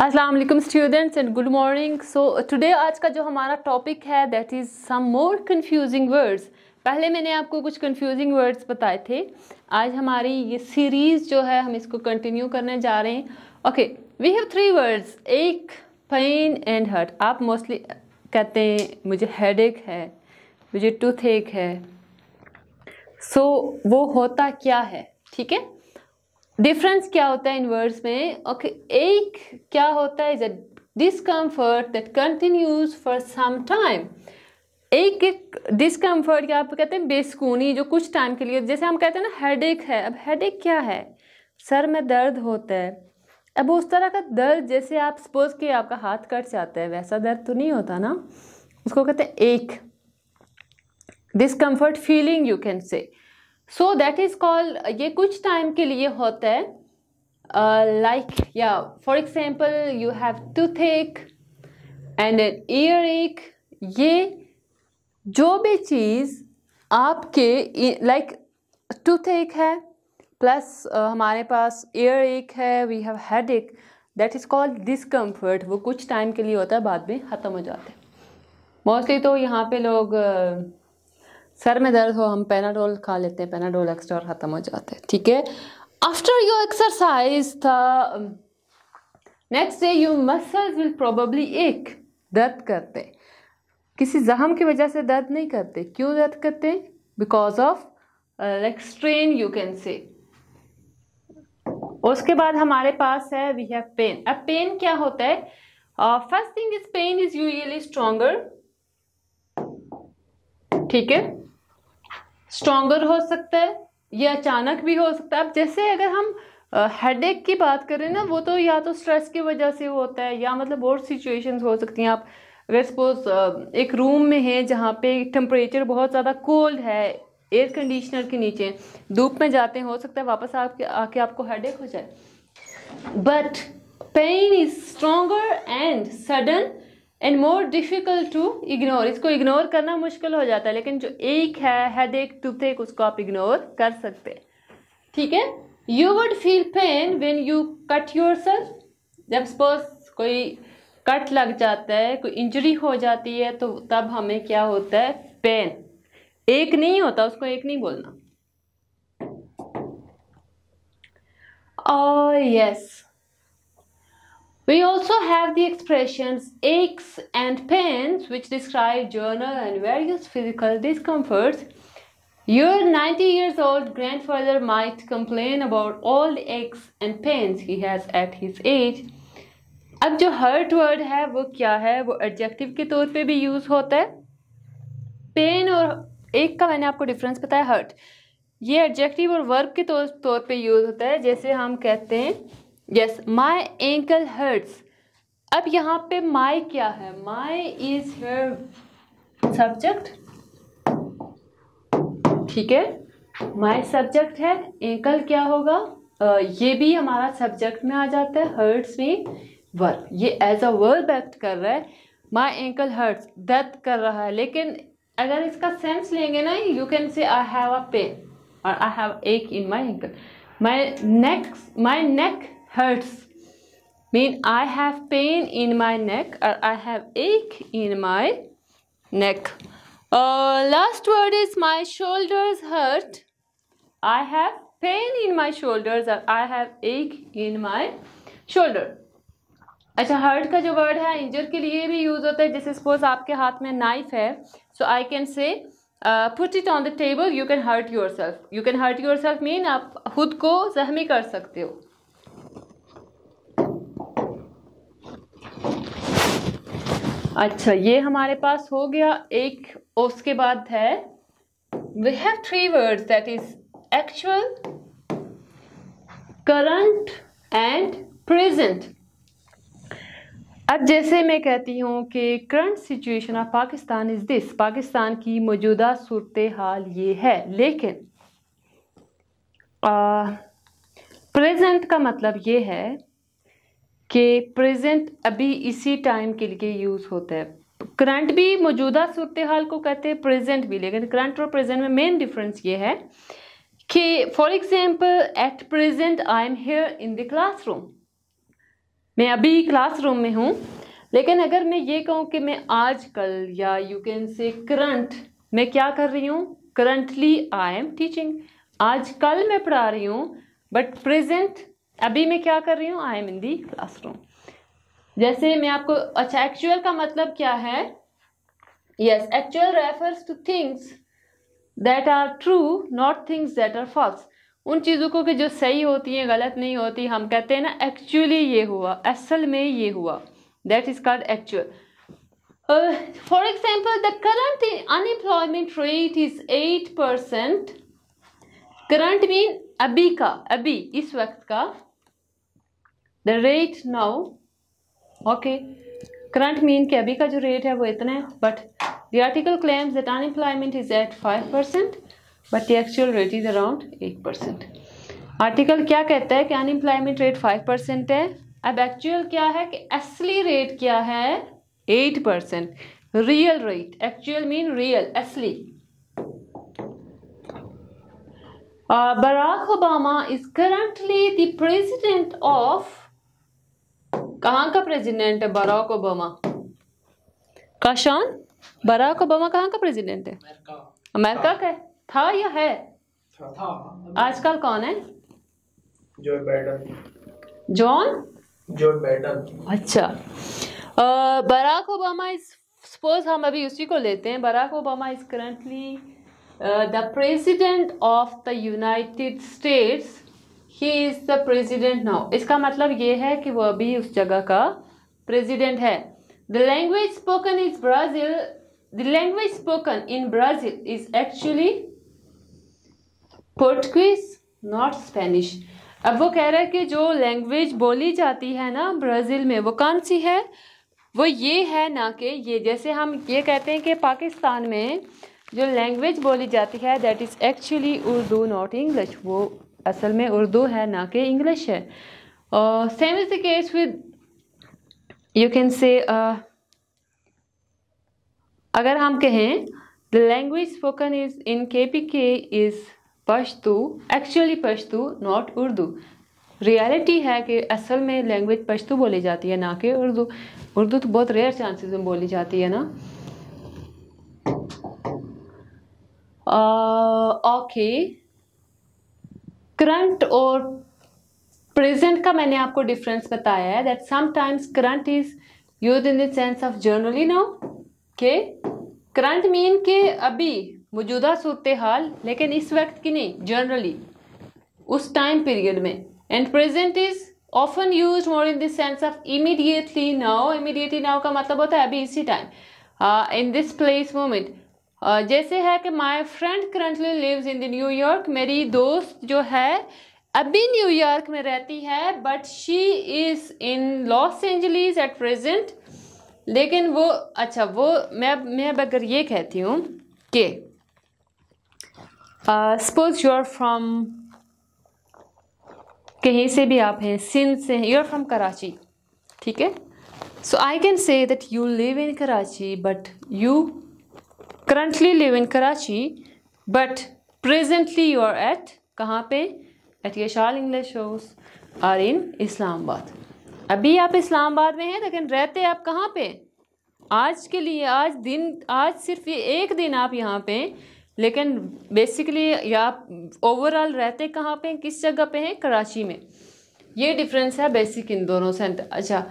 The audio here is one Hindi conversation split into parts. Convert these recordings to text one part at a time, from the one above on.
Aslam students and good morning so today आज का जो हमारा टॉपिक है that is some more confusing words पहले मैंने आपको कुछ कन्फ्यूजिंग वर्ड्स बताए थे आज हमारी ये सीरीज़ जो है हम इसको कंटिन्यू करने जा रहे हैं okay we have three words ache pain and hurt आप मोस्टली कहते हैं मुझे हेड है मुझे टूथ है सो so, वो होता क्या है ठीक है डिफरेंस क्या होता है इनवर्स में ओके एक क्या होता है is that continues for some time ache एक डिसकम्फर्ट क्या आप कहते हैं बेसकूनी जो कुछ टाइम के लिए जैसे हम कहते हैं ना हेड है अब हेड क्या है सर में दर्द होता है अब उस तरह का दर्द जैसे आप सपोज कि आपका हाथ कट जाता है वैसा दर्द तो नहीं होता ना उसको कहते हैं एक डिसकम्फर्ट फीलिंग यू कैन से सो दैट इज़ कॉल्ड ये कुछ टाइम के लिए होता है लाइक या for example you have tooth ache and an ear ache ये जो भी चीज़ आपके लाइक टूथ एक है प्लस uh, हमारे पास ईयर एक है we have head ache that is called discomfort वो कुछ टाइम के लिए होता है बाद में ख़त्म हो जाता है मोस्टली तो यहाँ पे लोग uh, सर में दर्द हो हम पेनाडोल खा लेते हैं पेनाडोल एक्स्ट्रा और ख़त्म हो जाते हैं ठीक है आफ्टर योर एक्सरसाइज था next day you muscle will probably ache दर्द करते किसी जहम की वजह से दर्द नहीं करते क्यों दर्द करते because of like strain you can say उसके बाद हमारे पास है वी हैव पेन अब पेन क्या होता है first thing is pain is usually stronger ठीक है स्ट्रोंगर हो सकता है या अचानक भी हो सकता है अब जैसे अगर हम हेड uh, की बात करें ना वो तो या तो स्ट्रेस की वजह से होता है या मतलब और सिचुएशंस हो सकती हैं आप अगर सपोज uh, एक रूम में हैं जहाँ पे टेम्परेचर बहुत ज़्यादा कोल्ड है एयर कंडीशनर के नीचे धूप में जाते हैं हो सकता है वापस आपके आके आपको हेड हो जाए but pain is stronger and sudden and more difficult to ignore इसको इग्नोर करना मुश्किल हो जाता है लेकिन जो एक है हेड एक टूथ एक उसको आप इग्नोर कर सकते हैं ठीक है you would feel pain when you cut yourself जब सपोज कोई कट लग जाता है कोई इंजरी हो जाती है तो तब हमें क्या होता है पेन एक नहीं होता उसको एक नहीं बोलना और oh, yes We also have the expressions aches and pains which describe journal and various physical discomforts. Your 90 years old grandfather might complain about all the aches and pains he has at his age. अब जो hurt word, है वो क्या है वो adjective के तौर पे भी use होता है Pain और एक का मैंने आपको difference बताया Hurt. ये adjective और verb के तौर तौर पे use होता है जैसे हम कहते हैं यस माई एंकल हर्ट्स अब यहाँ पे माई क्या है माई इज हेयर सब्जेक्ट ठीक है माई सब्जेक्ट है एंकल क्या होगा uh, ये भी हमारा सब्जेक्ट में आ जाता है हर्ट्स भी वर्ब ये एज अ वर्ब एक्ट कर रहा है माई एंकल हर्ट्स दर्द कर रहा है लेकिन अगर इसका सेंस लेंगे ना यू कैन से आई हैव अ पेन और I have ache in my ankle my neck my neck hurts. Mean I have pain in my neck or I have ache in my neck. Uh, last word is my shoulders hurt. I have pain in my shoulders or I have ache in my shoulder. अच्छा हर्ट का जो वर्ड है इंजर के लिए भी यूज़ होता है जैसे सपोज आपके हाथ में नाइफ है so I can say put it on the table you can hurt yourself you can hurt yourself mean आप खुद को जहमी कर सकते हो अच्छा ये हमारे पास हो गया एक उसके बाद है we have three words that is actual current and present अब जैसे मैं कहती हूँ कि current situation of Pakistan is this Pakistan की मौजूदा सूरत हाल ये है लेकिन प्रेजेंट का मतलब ये है कि प्रेजेंट अभी इसी टाइम के लिए यूज़ होता है करंट भी मौजूदा सूरत हाल को कहते हैं प्रेजेंट भी लेकिन करंट और प्रेजेंट में मेन डिफरेंस ये है कि for example at present I am here in the classroom मैं अभी क्लासरूम में हूँ लेकिन अगर मैं ये कहूँ कि मैं आज कल या यू कैन से करंट मैं क्या कर रही हूँ करंटली आई एम टीचिंग आज कल मैं पढ़ा रही हूँ बट प्रेजेंट अभी मैं क्या कर रही हूँ I am in the classroom जैसे मैं आपको अच्छा एक्चुअल का मतलब क्या है yes actual refers to things that are true not things that are false उन चीज़ों को कि जो सही होती हैं गलत नहीं होती हम कहते हैं ना एक्चुअली ये हुआ असल में ये हुआ that is called actual for example the current unemployment rate is eight percent current mean अभी का अभी इस वक्त का the rate now okay current mean के अभी का जो रेट है वो इतना है but the article claims that unemployment is at five percent but the actual rate is around eight percent article क्या कहता है कि अनएम्प्लॉयमेंट रेट फाइव परसेंट है अब एक्चुअल क्या है कि असली रेट क्या है eight percent real rate actual mean real असली Barack Obama is currently the president of कहाँ का प्रेसिडेंट है बराक ओबामा काशान बराक ओबामा कहाँ का प्रेसिडेंट है अमेरिका का है था या है आजकल कौन है John Biden John John Biden अच्छा बराक ओबामा इज सपोज हम अभी उसी को लेते हैं Barack Obama is currently the president of the United States he is the president now इसका मतलब ये है कि वो अभी उस जगह का प्रेजिडेंट है the language spoken is Brazil the language spoken in Brazil is actually Portuguese not Spanish अब वो कह रहा है कि जो लैंग्वेज बोली जाती है ना ब्राज़ील में वो कौन सी है वो ये है ना कि ये जैसे हम ये कहते हैं कि पाकिस्तान में जो लैंग्वेज बोली जाती है that is actually Urdu not English वो असल में उर्दू है ना कि इंग्लिश है और same is the case with you can say अगर हम कहें the language spoken is in K P K is Pashto actually Pashto not Urdu reality है कि असल में लैंग्वेज पश्तू बोली जाती है ना कि उर्दू उर्दू तो बहुत रेयर चांसेस में बोली जाती है ना ओके uh, okay. करंट और प्रेजेंट का मैंने आपको डिफरेंस बताया है that sometimes current is use in the sense of generally now के करंट मीन के अभी मौजूदा सूरत हाल लेकिन इस वक्त की नहीं जनरली उस टाइम पीरियड में and present is often use more in the sense of immediately now immediately now का मतलब होता है अभी इसी time in this place moment जैसे है कि my friend currently lives in the New York मेरी दोस्त जो है अभी न्यूयॉर्क में रहती है but she is in Los Angeles at present लेकिन वो अच्छा वो मैं मैं अब अगर ये कहती हूँ कि सपोज यू आर फ्राम कहीं से भी आप हैं सिंध से हैं यू आर फ्राम कराची ठीक है so I can say that you live in Karachi but you currently live in Karachi but presently you are at कहाँ पे at Yashal English shows are in Islamabad अभी आप इस्लामाबाद में हैं लेकिन रहते आप कहाँ पे आज के लिए आज दिन आज सिर्फ ये एक दिन आप यहाँ पे लेकिन बेसिकली आप ओवरऑल रहते कहाँ पे किस जगह पे हैं कराची में ये डिफरेंस है बेसिक इन दोनों सेंटर अच्छा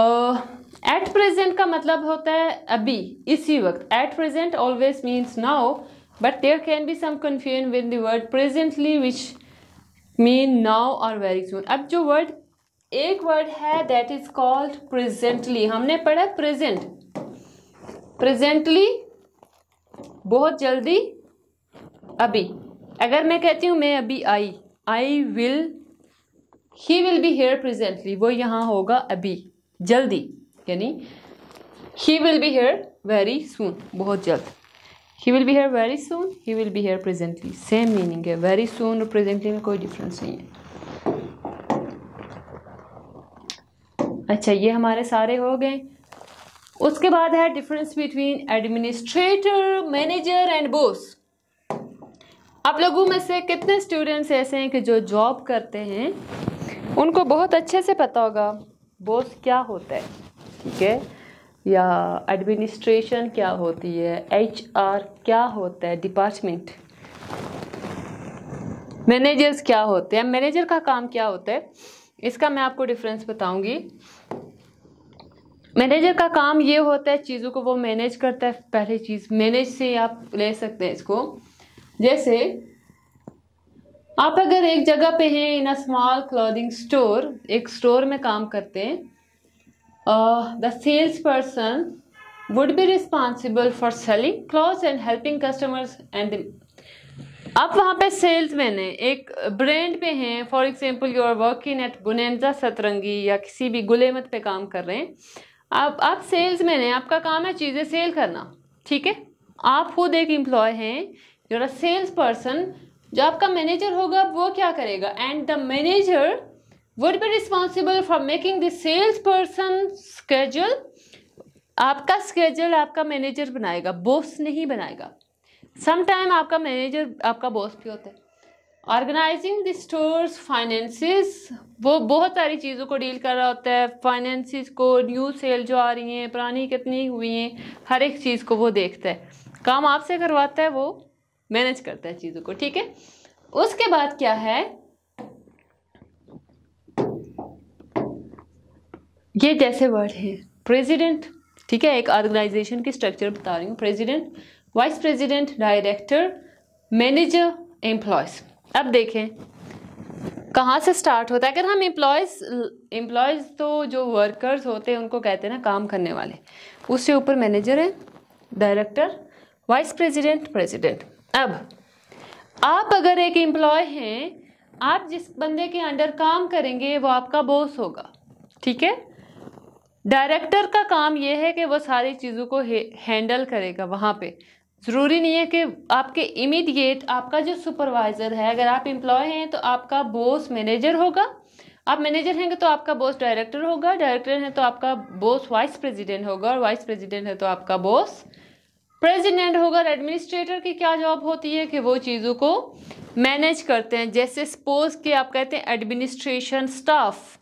एट प्रेजेंट का मतलब होता है अभी इसी वक्त at present always means now but there can be some confusion with the word presently which mean now or very soon अब जो वर्ड एक वर्ड है दैट इज कॉल्ड प्रेजेंटली हमने पढ़ा प्रेजेंट प्रेजेंटली बहुत जल्दी अभी अगर मैं कहती हूँ मैं अभी I I will he will be here presently वो यहाँ होगा अभी जल्दी यानी he will be here very soon बहुत जल्द he will be here very soon he will be here presently same meaning है वेरी सुन और प्रेजेंटली में कोई डिफरेंस नहीं है अच्छा ये हमारे सारे हो गए उसके बाद है difference between administrator manager and boss आप लोगों में से कितने स्टूडेंट्स ऐसे हैं कि जो जॉब करते हैं उनको बहुत अच्छे से पता होगा बॉस क्या होता है ठीक है या एडमिनिस्ट्रेशन क्या होती है एच आर क्या होता है डिपार्टमेंट मैनेजर्स क्या होते हैं मैनेजर का काम क्या होता है इसका मैं आपको डिफरेंस बताऊंगी मैनेजर का काम ये होता है चीज़ों को वो मैनेज करता है पहली चीज़ मैनेज से आप ले सकते हैं इसको जैसे आप अगर एक जगह पे हैं in a small clothing store एक स्टोर में काम करते हैं the sales person would be responsible for selling cloth and helping customers and आप वहाँ पे सेल्स मैन है एक ब्रांड पे हैं for example you are working at Guneja Satrangi या किसी भी गुलेमत पे काम कर रहे हैं आप आप सेल्स मैन हैं आपका काम है चीज़ें सेल करना ठीक है आप खुद एक एम्प्लॉय हैं यूर अ सेल्स पर्सन जो आपका मैनेजर होगा वो क्या करेगा and the manager would be responsible for making the sales person schedule आपका स्केजल आपका मैनेजर बनाएगा बॉस नहीं बनाएगा समटाइम आपका मैनेजर आपका बॉस भी होता है ऑर्गेनाइजिंग द स्टोर्स फाइनेंसिस वो बहुत सारी चीज़ों को डील कर रहा होता है फाइनेंसिस को न्यू सेल जो आ रही हैं पुरानी कितनी हुई हैं हर एक चीज़ को वो देखता है काम आपसे करवाता है वो मैनेज करता है चीज़ों को ठीक है उसके बाद क्या है ये जैसे वर्ड है प्रेसिडेंट ठीक है एक ऑर्गेनाइजेशन की स्ट्रक्चर बता रही हूँ president vice president director manager employees अब देखें कहाँ से स्टार्ट होता है अगर हम एम्प्लॉयज़ एम्प्लॉयज़ तो जो वर्कर्स होते हैं उनको कहते हैं ना काम करने वाले उससे ऊपर मैनेजर है डायरेक्टर वाइस प्रेसिडेंट प्रेसिडेंट अब आप अगर एक एम्प्लॉय हैं आप जिस बंदे के अंडर काम करेंगे वो आपका बॉस होगा ठीक है डायरेक्टर का काम यह है कि वो सारी चीज़ों को हैंडल करेगा वहाँ पे ज़रूरी नहीं है कि आपके इमीडिएट आपका जो सुपरवाइज़र है अगर आप एम्प्लॉय हैं तो आपका बॉस मैनेजर होगा आप मैनेजर हैं तो आपका बॉस डायरेक्टर होगा डायरेक्टर हैं तो आपका बॉस वाइस प्रेसिडेंट होगा और वाइस प्रेसिडेंट है तो आपका बॉस प्रेसिडेंट होकर एडमिनिस्ट्रेटर की क्या जॉब होती है कि वो चीज़ों को मैनेज करते हैं जैसे सपोज कि आप कहते हैं एडमिनिस्ट्रेशन स्टाफ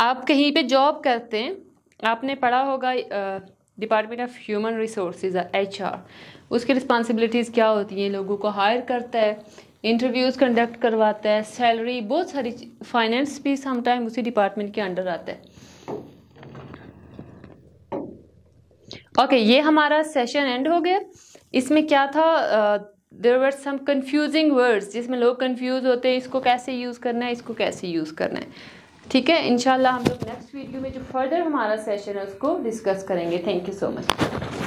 आप कहीं पे जॉब करते हैं आपने पढ़ा होगा department of human resources H R उसकी रिस्पॉन्सिबिलिटीज़ क्या होती हैं लोगों को हायर करता है इंटरव्यूज़ कंडक्ट करवाता है सैलरी बहुत सारी फाइनेंस भी समटाइम उसी डिपार्टमेंट के अंडर आता है ओके ये हमारा सेशन एंड हो गया इसमें क्या था देर वर सम कन्फ्यूजिंग वर्ड्स जिसमें लोग कन्फ्यूज होते हैं इसको कैसे यूज़ करना है इसको कैसे यूज़ करना है ठीक है इनशाला हम लोग नेक्स्ट वीडियो में जो फर्दर हमारा सेशन है उसको डिस्कस करेंगे थैंक यू सो मच